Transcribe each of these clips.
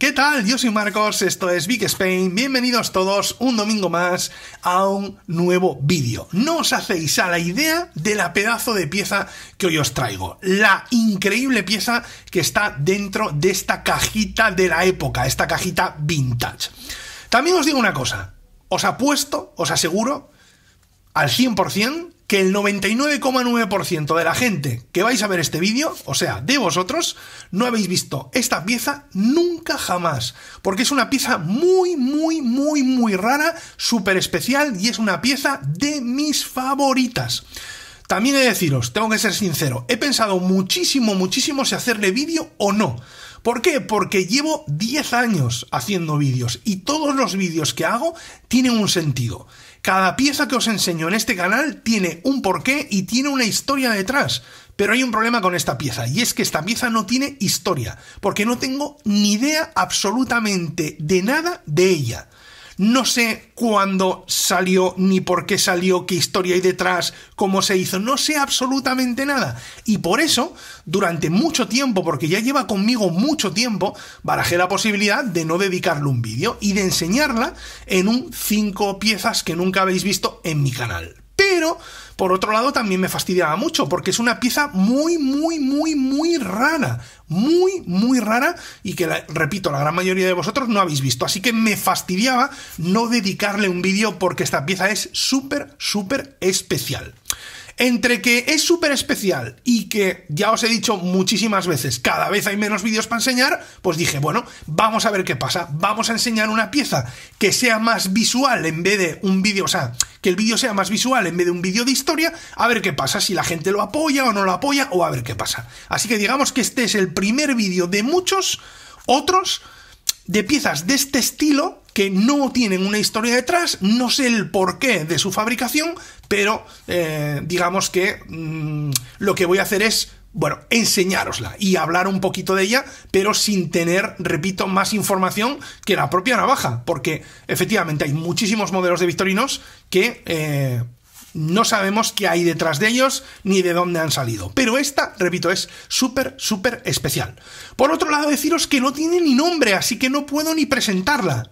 ¿Qué tal? Yo soy Marcos, esto es Big Spain. Bienvenidos todos un domingo más a un nuevo vídeo. No os hacéis a la idea de la pedazo de pieza que hoy os traigo. La increíble pieza que está dentro de esta cajita de la época, esta cajita vintage. También os digo una cosa, os apuesto, os aseguro al 100% que el 99,9% de la gente que vais a ver este vídeo, o sea, de vosotros, no habéis visto esta pieza nunca jamás, porque es una pieza muy, muy, muy, muy rara, súper especial y es una pieza de mis favoritas. También he de deciros, tengo que ser sincero, he pensado muchísimo, muchísimo si hacerle vídeo o no. ¿Por qué? Porque llevo 10 años haciendo vídeos y todos los vídeos que hago tienen un sentido. Cada pieza que os enseño en este canal tiene un porqué y tiene una historia detrás. Pero hay un problema con esta pieza y es que esta pieza no tiene historia, porque no tengo ni idea absolutamente de nada de ella. No sé cuándo salió, ni por qué salió, qué historia hay detrás, cómo se hizo. No sé absolutamente nada. Y por eso, durante mucho tiempo, porque ya lleva conmigo mucho tiempo, barajé la posibilidad de no dedicarle un vídeo y de enseñarla en un 5 piezas que nunca habéis visto en mi canal. Pero, por otro lado, también me fastidiaba mucho, porque es una pieza muy, muy, muy, muy rara. Muy, muy rara y que, repito, la gran mayoría de vosotros no habéis visto. Así que me fastidiaba no dedicarle un vídeo porque esta pieza es súper, súper especial. Entre que es súper especial y que ya os he dicho muchísimas veces, cada vez hay menos vídeos para enseñar, pues dije, bueno, vamos a ver qué pasa. Vamos a enseñar una pieza que sea más visual en vez de un vídeo, o sea, que el vídeo sea más visual en vez de un vídeo de historia, a ver qué pasa, si la gente lo apoya o no lo apoya, o a ver qué pasa. Así que digamos que este es el primer vídeo de muchos otros de piezas de este estilo que no tienen una historia detrás, no sé el porqué de su fabricación, pero eh, digamos que mm, lo que voy a hacer es bueno, enseñárosla y hablar un poquito de ella, pero sin tener, repito, más información que la propia navaja, porque efectivamente hay muchísimos modelos de Victorinos que eh, no sabemos qué hay detrás de ellos ni de dónde han salido. Pero esta, repito, es súper, súper especial. Por otro lado, deciros que no tiene ni nombre, así que no puedo ni presentarla.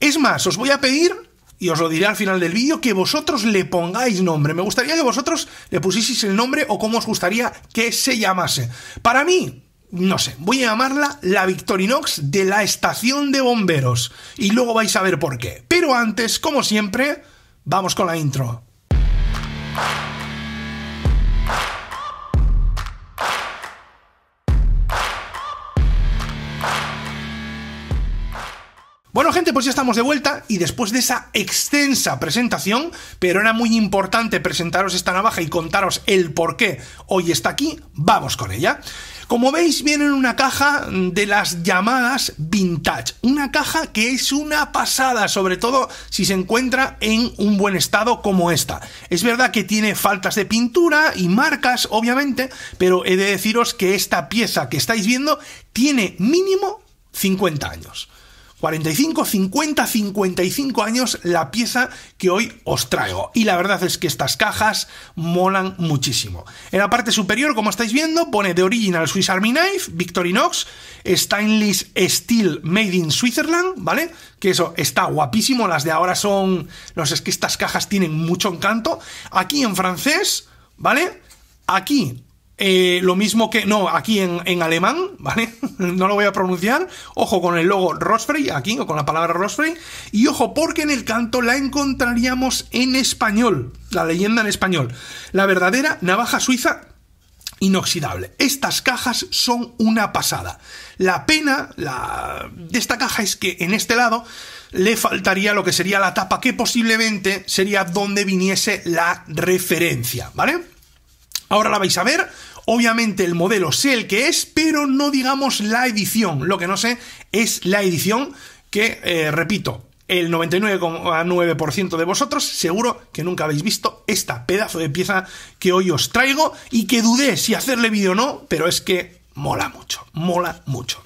Es más, os voy a pedir, y os lo diré al final del vídeo, que vosotros le pongáis nombre. Me gustaría que vosotros le pusieseis el nombre o cómo os gustaría que se llamase. Para mí, no sé, voy a llamarla la Victorinox de la estación de bomberos. Y luego vais a ver por qué. Pero antes, como siempre, vamos con la intro. Bueno, gente, pues ya estamos de vuelta y después de esa extensa presentación, pero era muy importante presentaros esta navaja y contaros el por qué hoy está aquí, vamos con ella. Como veis, viene en una caja de las llamadas vintage. Una caja que es una pasada, sobre todo si se encuentra en un buen estado como esta. Es verdad que tiene faltas de pintura y marcas, obviamente, pero he de deciros que esta pieza que estáis viendo tiene mínimo 50 años. 45, 50, 55 años la pieza que hoy os traigo. Y la verdad es que estas cajas molan muchísimo. En la parte superior, como estáis viendo, pone The Original Swiss Army Knife, Victorinox, Stainless Steel Made in Switzerland, ¿vale? Que eso está guapísimo, las de ahora son... No sé, es que estas cajas tienen mucho encanto. Aquí en francés, ¿vale? Aquí eh, lo mismo que, no, aquí en, alemán, ¿vale? no lo voy a pronunciar. Ojo con el logo Rosfrey, aquí, o con la palabra Rosfrey. Y ojo, porque en el canto la encontraríamos en español, la leyenda en español. La verdadera navaja suiza inoxidable. Estas cajas son una pasada. La pena la... de esta caja es que en este lado le faltaría lo que sería la tapa, que posiblemente sería donde viniese la referencia, ¿vale? Ahora la vais a ver. Obviamente el modelo sé el que es, pero no digamos la edición. Lo que no sé es la edición que, eh, repito, el 99,9% de vosotros seguro que nunca habéis visto esta pedazo de pieza que hoy os traigo y que dudé si hacerle vídeo o no, pero es que mola mucho, mola mucho.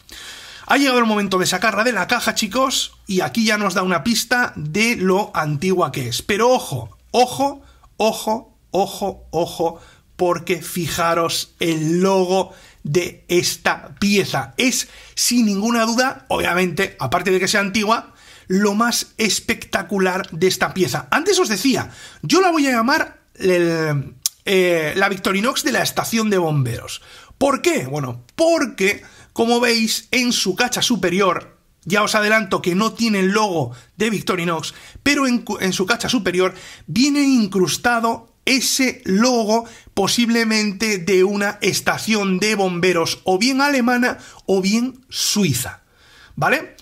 Ha llegado el momento de sacarla de la caja, chicos, y aquí ya nos da una pista de lo antigua que es. Pero ojo, ojo, ojo, ojo, ojo, porque fijaros el logo de esta pieza. Es sin ninguna duda, obviamente, aparte de que sea antigua, lo más espectacular de esta pieza. Antes os decía, yo la voy a llamar eh, la Victorinox de la estación de bomberos. ¿Por qué? Bueno, porque, como veis, en su cacha superior ya os adelanto que no tiene el logo de Victorinox, pero en, en, su cacha superior viene incrustado ese logo posiblemente de una estación de bomberos o bien alemana o bien suiza. ¿Vale?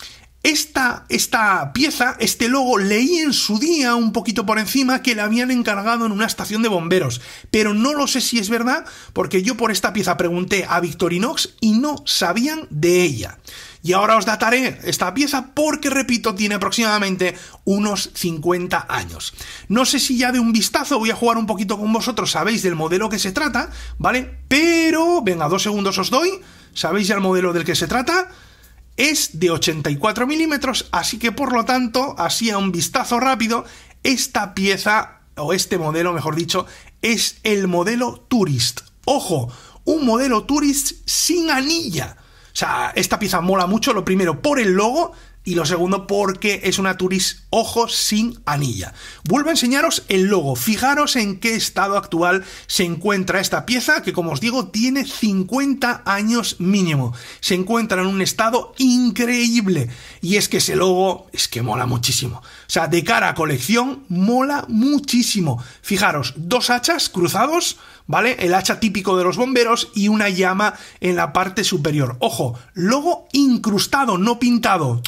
Esta, esta pieza, este logo, leí en su día un poquito por encima que la habían encargado en una estación de bomberos, pero no lo sé si es verdad porque yo por esta pieza pregunté a Victorinox y no sabían de ella. Y ahora os dataré esta pieza porque, repito, tiene aproximadamente unos 50 años. No sé si ya de un vistazo voy a jugar un poquito con vosotros, sabéis del modelo que se trata, ¿vale? Pero, venga, dos segundos os doy, sabéis ya el modelo del que se trata, es de 84 milímetros, así que por lo tanto, así a un vistazo rápido, esta pieza, o este modelo mejor dicho, es el modelo Tourist. Ojo, un modelo Tourist sin anilla. O sea, esta pieza mola mucho, lo primero por el logo, y lo segundo, porque es una Turis ojo sin anilla. Vuelvo a enseñaros el logo. Fijaros en qué estado actual se encuentra esta pieza, que como os digo, tiene 50 años mínimo. Se encuentra en un estado increíble. Y es que ese logo es que mola muchísimo. O sea, de cara a colección, mola muchísimo. Fijaros, dos hachas cruzados, ¿vale? El hacha típico de los bomberos y una llama en la parte superior. Ojo, logo incrustado, no pintado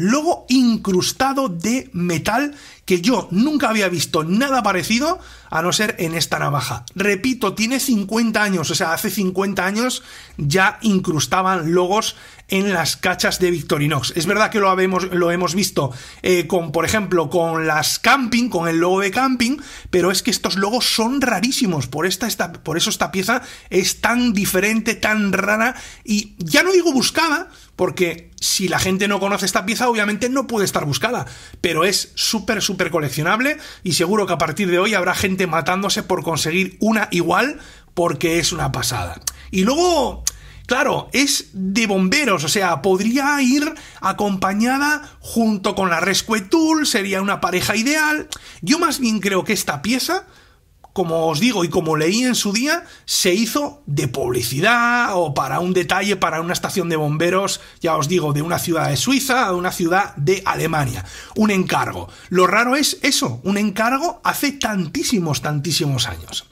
logo incrustado de metal que yo nunca había visto nada parecido a no ser en esta navaja. Repito, tiene 50 años, o sea, hace 50 años ya incrustaban logos en las cachas de Victorinox. Es verdad que lo, lo hemos visto eh, con, por ejemplo, con las camping, con el logo de camping, pero es que estos logos son rarísimos. Por, esta, esta, por eso esta pieza es tan diferente, tan rara, y ya no digo buscada, porque si la gente no conoce esta pieza, obviamente no puede estar buscada, pero es súper, súper coleccionable y seguro que a partir de hoy habrá gente matándose por conseguir una igual porque es una pasada. Y luego, claro, es de bomberos, o sea, podría ir acompañada junto con la Rescuetul sería una pareja ideal. Yo más bien creo que esta pieza como os digo y como leí en su día, se hizo de publicidad o para un detalle, para una estación de bomberos, ya os digo, de una ciudad de Suiza a una ciudad de Alemania. Un encargo. Lo raro es eso, un encargo hace tantísimos, tantísimos años.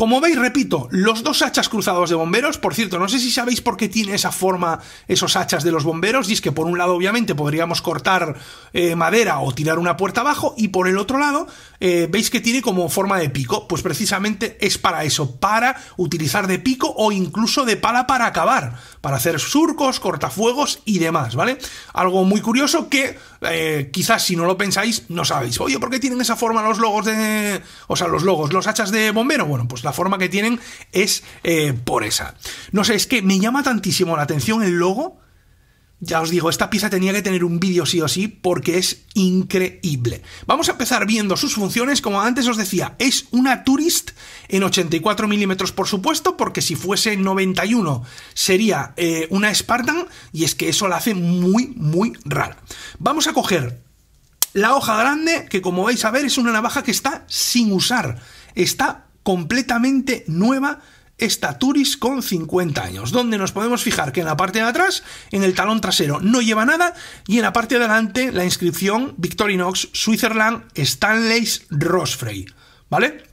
Como veis, repito, los dos hachas cruzados de bomberos, por cierto, no sé si sabéis por qué tiene esa forma esos hachas de los bomberos, y es que por un lado obviamente podríamos cortar eh, madera o tirar una puerta abajo, y por el otro lado eh, veis que tiene como forma de pico, pues precisamente es para eso, para utilizar de pico o incluso de pala para acabar, para hacer surcos, cortafuegos y demás, ¿vale? Algo muy curioso que eh, quizás si no lo pensáis no sabéis, oye, ¿por qué tienen esa forma los logos de... o sea, los logos, los hachas de bombero? Bueno, pues forma que tienen es eh, por esa. No sé, es que me llama tantísimo la atención el logo. Ya os digo, esta pieza tenía que tener un vídeo sí o sí porque es increíble. Vamos a empezar viendo sus funciones. Como antes os decía, es una Tourist en 84 milímetros, por supuesto, porque si fuese 91 sería eh, una Spartan y es que eso la hace muy, muy rara. Vamos a coger la hoja grande, que como vais a ver es una navaja que está sin usar. Está completamente nueva esta Turis con 50 años, donde nos podemos fijar que en la parte de atrás, en el talón trasero, no lleva nada y en la parte de adelante la inscripción Victorinox Switzerland Stanley's Rosfrey, ¿vale?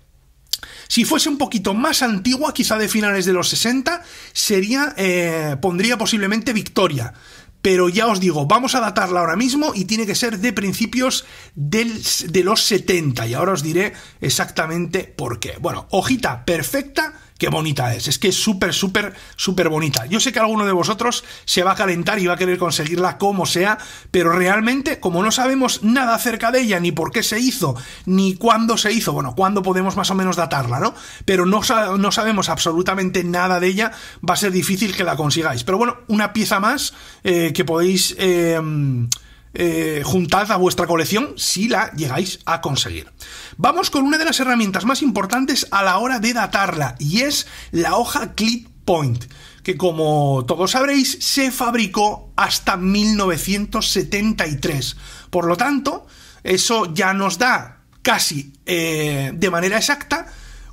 Si fuese un poquito más antigua, quizá de finales de los 60, sería, eh, pondría posiblemente Victoria pero ya os digo, vamos a datarla ahora mismo y tiene que ser de principios de los 70 y ahora os diré exactamente por qué. Bueno, hojita perfecta qué bonita es. Es que es súper, súper, súper bonita. Yo sé que alguno de vosotros se va a calentar y va a querer conseguirla como sea, pero realmente, como no sabemos nada acerca de ella, ni por qué se hizo, ni cuándo se hizo, bueno, cuándo podemos más o menos datarla, ¿no? Pero no, sabemos absolutamente nada de ella, va a ser difícil que la consigáis. Pero bueno, una pieza más eh, que podéis... Eh, eh, juntad a vuestra colección si la llegáis a conseguir. Vamos con una de las herramientas más importantes a la hora de datarla y es la hoja Clip Point que como todos sabréis se fabricó hasta 1973. Por lo tanto, eso ya nos da casi eh, de manera exacta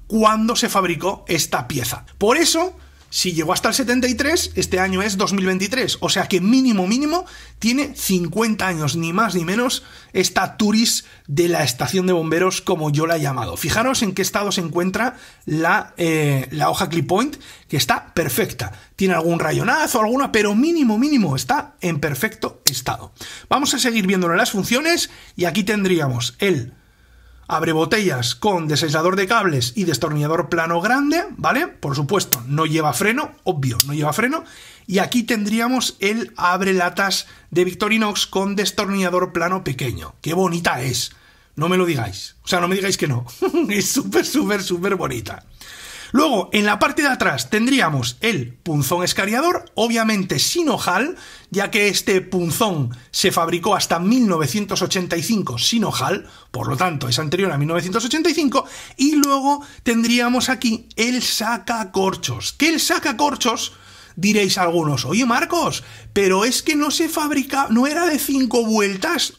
cuando se fabricó esta pieza. Por eso, si llegó hasta el 73, este año es 2023. O sea que mínimo, mínimo, tiene 50 años, ni más ni menos, esta Turis de la estación de bomberos, como yo la he llamado. Fijaros en qué estado se encuentra eh, la, hoja Clip Point, que está perfecta. Tiene algún rayonazo, alguna, pero mínimo, mínimo, está en perfecto estado. Vamos a seguir viéndole las funciones y aquí tendríamos el abre botellas con desaislador de cables y destornillador plano grande, ¿vale? Por supuesto, no lleva freno, obvio, no lleva freno. Y aquí tendríamos el abre latas de Victorinox con destornillador plano pequeño. ¡Qué bonita es! No me lo digáis. O sea, no me digáis que no. es súper, súper, súper bonita. Luego, en la parte de atrás tendríamos el punzón escariador, obviamente sin ojal, ya que este punzón se fabricó hasta 1985 sin ojal, por lo tanto es anterior a 1985, y luego tendríamos aquí el sacacorchos, que el sacacorchos diréis algunos, oye Marcos, pero es que no se fabrica, no era de cinco vueltas.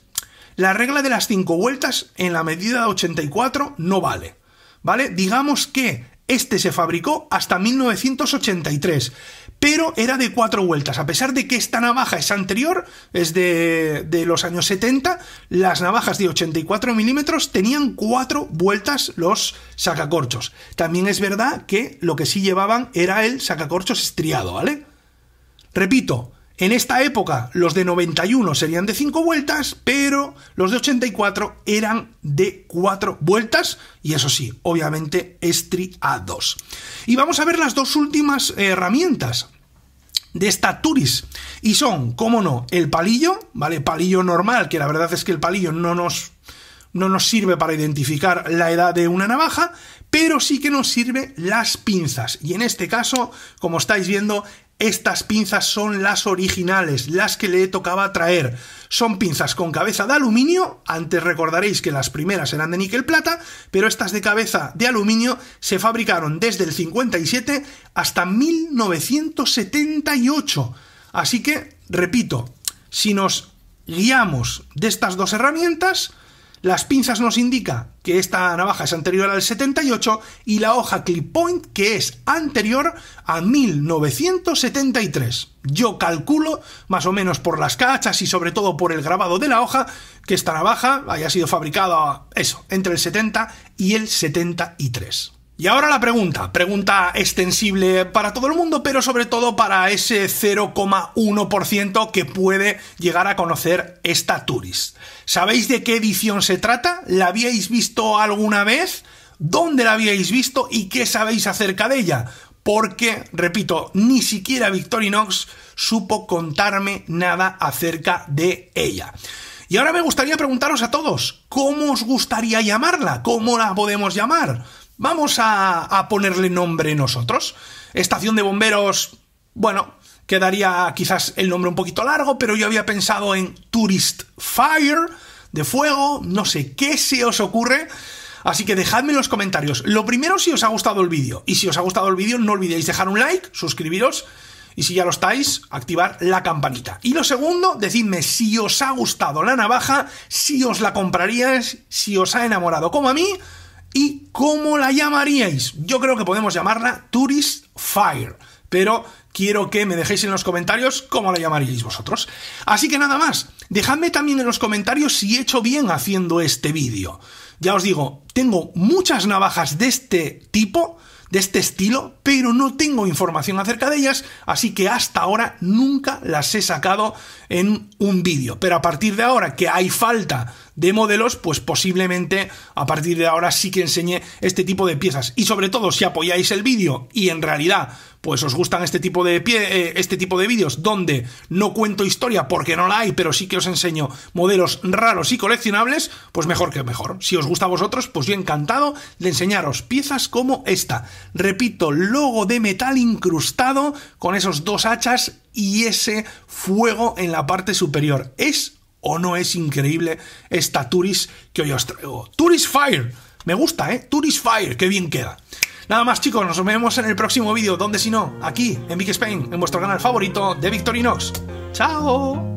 La regla de las cinco vueltas en la medida de 84 no vale. ¿Vale? Digamos que este se fabricó hasta 1983, pero era de cuatro vueltas. A pesar de que esta navaja es anterior, es de, de los años 70, las navajas de 84 milímetros tenían cuatro vueltas los sacacorchos. También es verdad que lo que sí llevaban era el sacacorchos estriado, ¿vale? Repito, en esta época los de 91 serían de 5 vueltas, pero los de 84 eran de 4 vueltas y eso sí, obviamente estriados. Y vamos a ver las dos últimas herramientas de esta Turis y son, como no, el palillo, ¿vale? Palillo normal, que la verdad es que el palillo no nos no nos sirve para identificar la edad de una navaja, pero sí que nos sirve las pinzas. Y en este caso, como estáis viendo, estas pinzas son las originales, las que le tocaba traer. Son pinzas con cabeza de aluminio, antes recordaréis que las primeras eran de níquel plata, pero estas de cabeza de aluminio se fabricaron desde el 57 hasta 1978. Así que, repito, si nos guiamos de estas dos herramientas, las pinzas nos indica que esta navaja es anterior al 78 y la hoja clip point que es anterior a 1973. Yo calculo, más o menos por las cachas y sobre todo por el grabado de la hoja, que esta navaja haya sido fabricada, eso, entre el 70 y el 73. Y ahora la pregunta, pregunta extensible para todo el mundo, pero sobre todo para ese 0,1% que puede llegar a conocer esta Turis. ¿Sabéis de qué edición se trata? ¿La habíais visto alguna vez? ¿Dónde la habíais visto y qué sabéis acerca de ella? Porque, repito, ni siquiera Victorinox supo contarme nada acerca de ella. Y ahora me gustaría preguntaros a todos, ¿cómo os gustaría llamarla? ¿Cómo la podemos llamar? Vamos a, ponerle nombre nosotros. Estación de bomberos, bueno, quedaría quizás el nombre un poquito largo, pero yo había pensado en Tourist Fire, de fuego, no sé qué se os ocurre. Así que dejadme en los comentarios. Lo primero si os ha gustado el vídeo. Y si os ha gustado el vídeo, no olvidéis dejar un like, suscribiros. Y si ya lo estáis, activar la campanita. Y lo segundo, decidme si os ha gustado la navaja, si os la compraríais, si os ha enamorado como a mí ¿Y cómo la llamaríais? Yo creo que podemos llamarla Tourist Fire, pero quiero que me dejéis en los comentarios cómo la llamaríais vosotros. Así que nada más, dejadme también en los comentarios si he hecho bien haciendo este vídeo. Ya os digo, tengo muchas navajas de este tipo, de este estilo, pero no tengo información acerca de ellas, así que hasta ahora nunca las he sacado en un vídeo. Pero a partir de ahora que hay falta de modelos, pues posiblemente a partir de ahora sí que enseñe este tipo de piezas. Y sobre todo, si apoyáis el vídeo y en realidad pues os gustan este tipo de pie, eh, este tipo de vídeos donde no cuento historia porque no la hay, pero sí que os enseño modelos raros y coleccionables, pues mejor que mejor. Si os gusta a vosotros, pues yo encantado de enseñaros piezas como esta. Repito, logo de metal incrustado con esos dos hachas y ese fuego en la parte superior. Es ¿O no es increíble esta Turis que hoy os traigo? Turis Fire. Me gusta, ¿eh? Turis Fire. Qué bien queda. Nada más chicos, nos vemos en el próximo vídeo, donde si no, aquí, en Big Spain, en vuestro canal favorito de Victorinox. ¡Chao!